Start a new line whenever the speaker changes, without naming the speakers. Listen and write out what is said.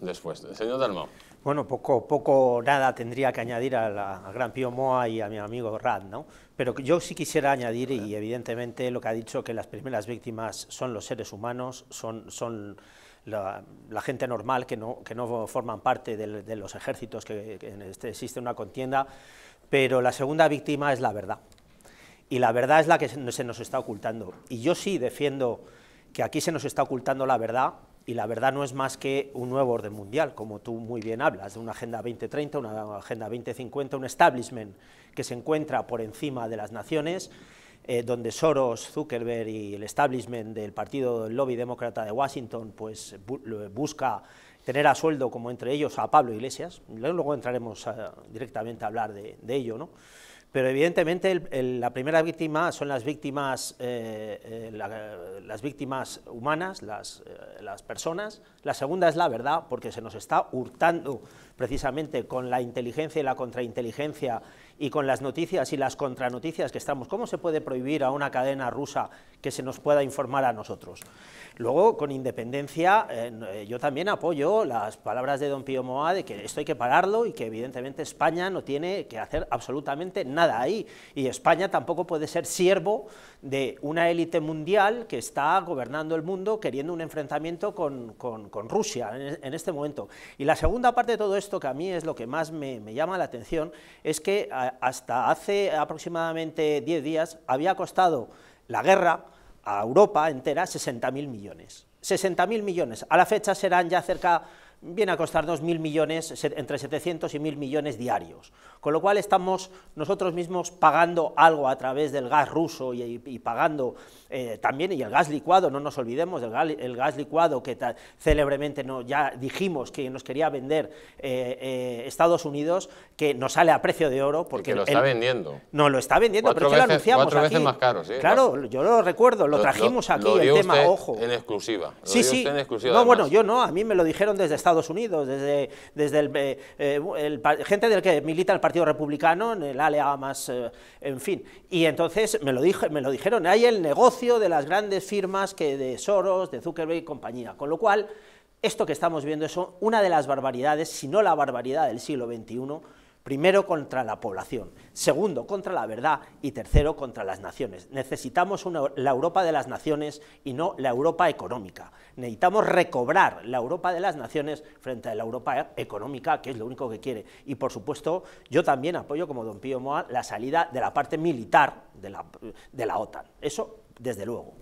después. Señor Dalmau. Bueno, poco, poco nada tendría que añadir al gran Pío Moa y a mi amigo Rad, ¿no? Pero yo sí quisiera añadir, y evidentemente lo que ha dicho, que las primeras víctimas son los seres humanos, son, son la, gente normal que no, que no forman parte de, los ejércitos, que, este, existe una contienda, pero la segunda víctima es la verdad. Y la verdad es la que se nos está ocultando. Y yo sí defiendo que aquí se nos está ocultando la verdad, y la verdad no es más que un nuevo orden mundial, como tú muy bien hablas, de una Agenda 2030, una Agenda 2050, un establishment que se encuentra por encima de las naciones, eh, donde Soros, Zuckerberg y el establishment del partido del lobby demócrata de Washington pues, busca tener a sueldo, como entre ellos, a Pablo Iglesias. Luego entraremos eh, directamente a hablar de, de ello, ¿no? Pero evidentemente la primera víctima son las víctimas, eh, eh, las víctimas humanas, las, eh, las, personas. La segunda es la verdad, porque se nos está hurtando precisamente con la inteligencia y la contrainteligencia y con las noticias y las contranoticias que estamos, ¿cómo se puede prohibir a una cadena rusa que se nos pueda informar a nosotros? Luego, con independencia, eh, yo también apoyo las palabras de don Pío Moa de que esto hay que pararlo y que evidentemente España no tiene que hacer absolutamente nada ahí y España tampoco puede ser siervo de una élite mundial que está gobernando el mundo queriendo un enfrentamiento con, con, Rusia en, en, este momento. Y la segunda parte de todo esto, que a mí es lo que más me, llama la atención, es que eh, hasta hace aproximadamente 10 días había costado la guerra a Europa entera 60.000 millones. 60.000 millones. A la fecha serán ya cerca viene a costarnos mil millones, entre 700 y mil millones diarios, con lo cual estamos nosotros mismos pagando algo a través del gas ruso y, pagando eh, también, y el gas licuado, no nos olvidemos, del gas, el gas licuado que célebremente no, ya dijimos que nos quería vender eh, eh, Estados Unidos, que nos sale a precio de oro. porque y que lo está vendiendo. No, lo está vendiendo, cuatro pero veces, lo anunciamos aquí. más caro, sí. Claro, yo lo recuerdo, lo, trajimos aquí, el tema, ojo. en exclusiva. sí, sí. no, bueno, yo no, a mí me lo dijeron desde Estados Unidos, desde, desde el, eh, eh, gente del que milita el Partido Republicano, en el ALEA e más, eh, en fin. Y entonces me lo, dije, me lo dijeron, hay el negocio de las grandes firmas que de Soros, de Zuckerberg y compañía, con lo cual esto que estamos viendo es una de las barbaridades, si no la barbaridad del siglo XXI, Primero, contra la población. Segundo, contra la verdad. Y tercero, contra las naciones. Necesitamos la Europa de las naciones y no la Europa económica. Necesitamos recobrar la Europa de las naciones frente a la Europa económica, que es lo único que quiere. Y, por supuesto, yo también apoyo, como don Pío Moa, la salida de la parte militar de la OTAN. Eso, desde luego.